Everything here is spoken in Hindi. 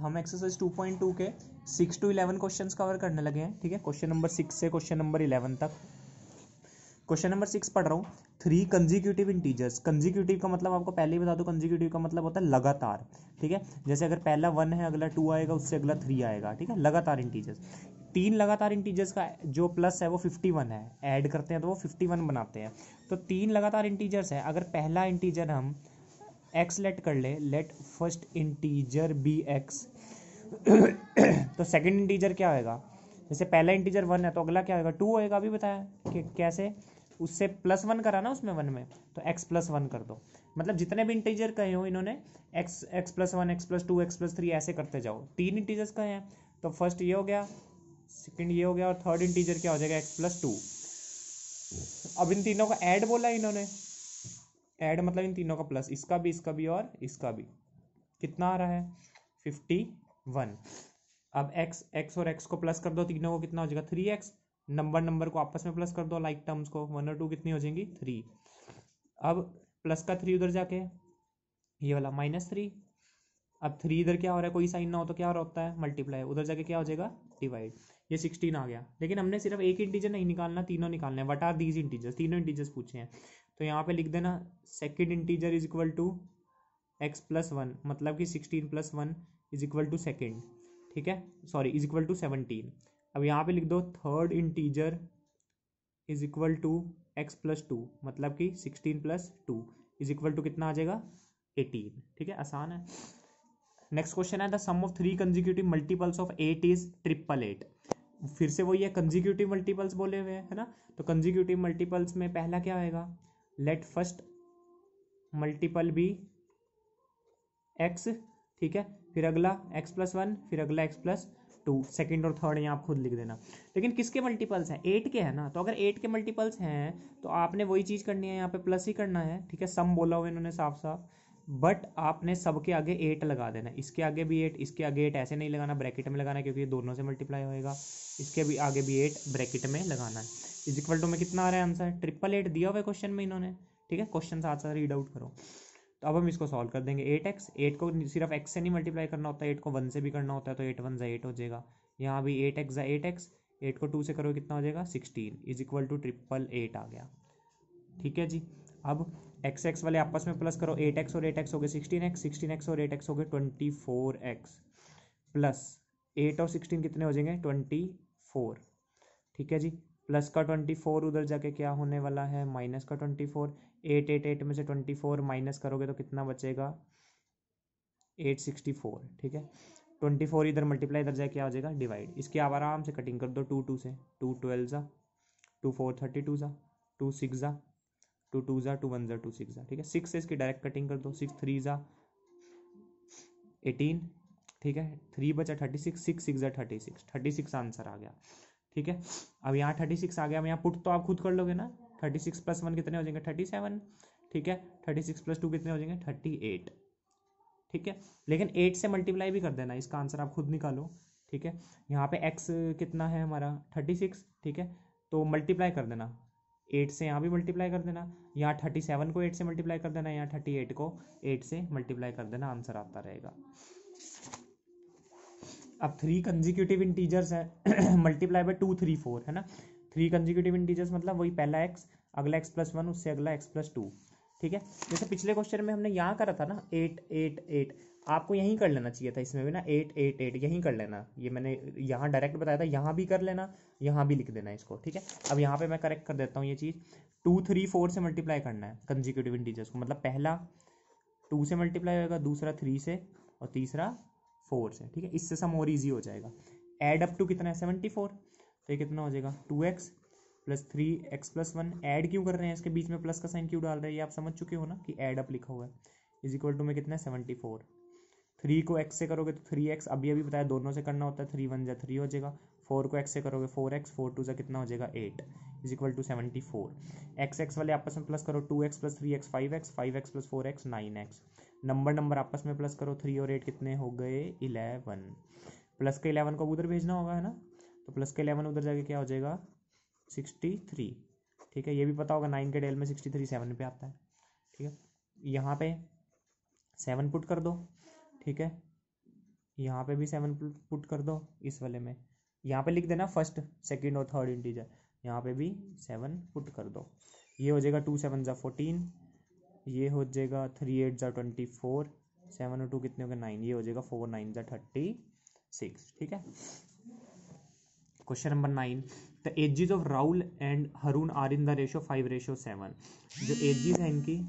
हम एक्सरसाइज 2.2 के six to eleven question cover करने लगे हैं ठीक है क्वेश्चन नंबर सिक्स से क्वेश्चन नंबर इलेवन तक क्वेश्चन नंबर सिक्स पढ़ रहा हूँ थ्री कंजिक्यूटिव इंटीजर्स कंजिक्यूटिव का मतलब आपको पहले ही बता दो कंजिक्यूटिव का मतलब होता है लगातार ठीक है जैसे अगर पहला वन है अगला टू आएगा उससे अगला थ्री आएगा ठीक है लगातार इंटीजर्स तीन लगातार इंटीजर्स का जो प्लस है वो फिफ्टी वन है ऐड करते हैं तो वो फिफ्टी वन बनाते हैं तो तीन लगातार इंटीजर्स है अगर पहला इंटीजर हम एक्स लेट कर ले let first integer be x तो सेकंड इंटीजर क्या होएगा जैसे पहला इंटीजर वन है तो अगला क्या होएगा टू होएगा अभी बताया कि कैसे उससे प्लस वन करा ना उसमें वन में तो एक्स प्लस वन कर दो मतलब जितने भी इंटीजर कहे हो इन्होंने x x plus one x plus two x plus three ऐसे करते जाओ तीन इंटीजर्स कहे हैं तो फर्स्ट ये हो गया सेकंड ये हो गया और थर्ड इंटीजर क्या हो जाएगा एक्स प्लस टू अब इन तीनों का ऐड बोला इन्होंने ऐड मतलब इन तीनों का प्लस इसका भी इसका भी और इसका भी कितना आ रहा है फिफ्टी वन अब एक्स एक्स और एक्स को प्लस कर दो तीनों को कितना हो जाएगा थ्री एक्स नंबर नंबर को आपस में प्लस कर दो लाइक टर्म्स को वन और टू कितनी हो जाएंगी थ्री अब प्लस का थ्री उधर जाके ये वाला माइनस थ्री अब थ्री इधर क्या हो रहा है कोई साइन ना हो तो क्या हो रहा होता है मल्टीप्लाई उधर जाके क्या हो जाएगा डिवाइड ये सिक्सटीन आ गया लेकिन हमने सिर्फ एक इंटीजर नहीं निकालना तीनों निकालना है वट आर दीज इंटीजर्स तीनों इंटीजर्स पूछे हैं तो यहाँ पे लिख देना second integer is equal to x plus one मतलब कि sixteen plus one is equal to second ठीक है sorry is equal to seventeen अब यहाँ पे लिख दो third integer is equal to x plus two मतलब कि sixteen plus two is equal to कितना आ जाएगा एटीन ठीक है आसान है नेक्स्ट क्वेश्चन है the sum of three consecutive multiples of eight is triple eight फिर से वही है कंजिक्यूटिव मल्टीपल्स बोले हुए हैं है ना तो कंजिक्यूटिव मल्टीपल्स में पहला क्या होएगा let first multiple be x ठीक है फिर अगला एक्स प्लस वन फिर अगला एक्स प्लस टू सेकेंड और थर्ड यहाँ आप खुद लिख देना लेकिन किसके मल्टीपल्स हैं एट के हैं ना तो अगर एट के मल्टीपल्स हैं तो आपने वही चीज़ करनी है यहाँ पे प्लस ही करना है ठीक है सम बोला हुआ इन्होंने साफ साफ बट आपने सबके आगे एट लगा देना इसके आगे भी एट इसके आगे एट ऐसे नहीं लगाना ब्रैकेट में लगाना क्योंकि ये दोनों से मल्टीप्लाई होएगा इसके भी आगे भी एट ब्रैकेट में लगाना है इज इक्वल टू में कितना आ रहा है आंसर ट्रिपल एट दिया हुआ है क्वेश्चन में इन्होंने ठीक है क्वेश्चन साथ साथ रीड आउट करो तो अब हम इसको सॉल्व कर देंगे एट एक्स एट को सिर्फ एक्स से नहीं मल्टीप्लाई करना होता है एट को वन से भी करना होता है तो एट वन जै एट हो जाएगा यहाँ भी एट एक्स जै एट एक्स एट को टू से करो कितना हो जाएगा sixteen is equal to triple eight आ गया ठीक है जी अब एक्स एक्स वाले आपस में प्लस करो एट एक्स और एट एक्स हो गए सिक्सटीन एक्स सिक्सटीन एक्स और एट एक्स हो गए twenty four x plus eight और सिक्सटीन कितने हो जाएंगे ट्वेंटी फोर ठीक है जी प्लस का ट्वेंटी फोर उधर जाके क्या होने वाला है माइनस का twenty four eight eight eight में से ट्वेंटी फोर माइनस करोगे तो कितना बचेगा एट सिक्सटी फोर ठीक है ट्वेंटी फोर इधर मल्टीप्लाई इधर जाए क्या हो जाएगा डिवाइड इसकी आप आराम से कटिंग कर दो टू टू से टू ट्वेल्व ज़ा टू फोर थर्टी टू ज़ा टू सिक्स ज़ा टू टू ज़ा टू वन ज़ा टू सिक्स ज़ा ठीक है सिक्स से इसकी डायरेक्ट कटिंग कर दो सिक्स थ्री ज़ा एटीन ठीक है थ्री बचा थर्टी सिक्स सिक्स सिक्स ज़ा thirty six thirty six answer आ गया ठीक है अब यहाँ थर्टी सिक्स आ गया अब यहाँ पुट तो आप खुद कर लोगे ना थर्टी सिक्स प्लस वन कितने हो जाएंगे थर्टी सेवन ठीक है थर्टी सिक्स प्लस टू कितने हो जाएंगे थर्टी एट ठीक है लेकिन एट से मल्टीप्लाई भी कर देना इसका आंसर आप खुद निकालो ठीक है यहाँ पे एक्स कितना है हमारा थर्टी सिक्स ठीक है तो मल्टीप्लाई कर देना एट से यहाँ भी मल्टीप्लाई कर देना यहाँ थर्टी सेवन को एट से मल्टीप्लाई कर देना यहाँ थर्टी एट को एट से मल्टीप्लाई कर देना आंसर आता रहेगा अब थ्री कंजिक्यूटिव इंटीजर्स है multiply by two three four है ना थ्री कंजिक्यूटिव इंटीजर्स मतलब वही पहला एक्स अगला एक्स प्लस वन उससे अगला एक्स प्लस टू ठीक है जैसे पिछले क्वेश्चन में हमने यहाँ करा था ना एट एट एट आपको यहीं कर लेना चाहिए था इसमें भी ना एट एट एट यहीं कर लेना ये मैंने यहाँ डायरेक्ट बताया था यहाँ भी कर लेना यहाँ भी लिख देना इसको ठीक है अब यहाँ पे मैं करेक्ट कर देता हूँ ये चीज़ टू थ्री फोर से मल्टीप्लाई करना है कंजिक्यूटिव इंटीजर्स को मतलब पहला टू से मल्टीप्लाई होगा दूसरा थ्री से और तीसरा फोर से ठीक है इससे सम और ईजी हो जाएगा एड अप टू कितना है सेवेंटी फोर तो ये कितना हो जाएगा two x plus three x plus one add क्यों कर रहे हैं इसके बीच में प्लस का साइन क्यों डाल रहे हैं ये आप समझ चुके हो ना कि ऐड अप लिखा हुआ है इज इक्वल टू में कितना है सेवेंटी फोर थ्री को एक्स से करोगे तो थ्री एक्स अभी अभी बताया दोनों से करना होता है थ्री वन जै थ्री हो जाएगा फोर को एक्स से करोगे फोर एक्स फोर टू जै कितना हो जाएगा eight is equal to seventy four x x वाले आपस में प्लस करो two x plus three x five x five x plus four x nine x number number आपस में प्लस करो थ्री और एट कितने हो गए इलेवन प्लस के इलेवन को उधर भेजना होगा है ना तो प्लस के इलेवन उधर जाके क्या हो जाएगा सिक्सटी थ्री ठीक है ये भी पता होगा नाइन के डेल में सिक्सटी थ्री सेवन पे आता है ठीक है यहाँ पे सेवन पुट कर दो ठीक है यहाँ पे भी सेवन पुट कर दो इस वाले में यहाँ पे लिख देना फर्स्ट सेकेंड और थर्ड इंटीजर यहाँ पे भी सेवन पुट कर दो ये हो जाएगा टू सेवन ज़ा फोर्टीन ये हो जाएगा थ्री एट ज़ा ट्वेंटी फोर सेवन और टू कितने हो गए नाइन ये हो जाएगा फोर नाइन ज़ा थर्टी सिक्स ठीक है question number nine the ages of Rahul and Harun are in the ratio five ratio seven जो एजिज है इनकी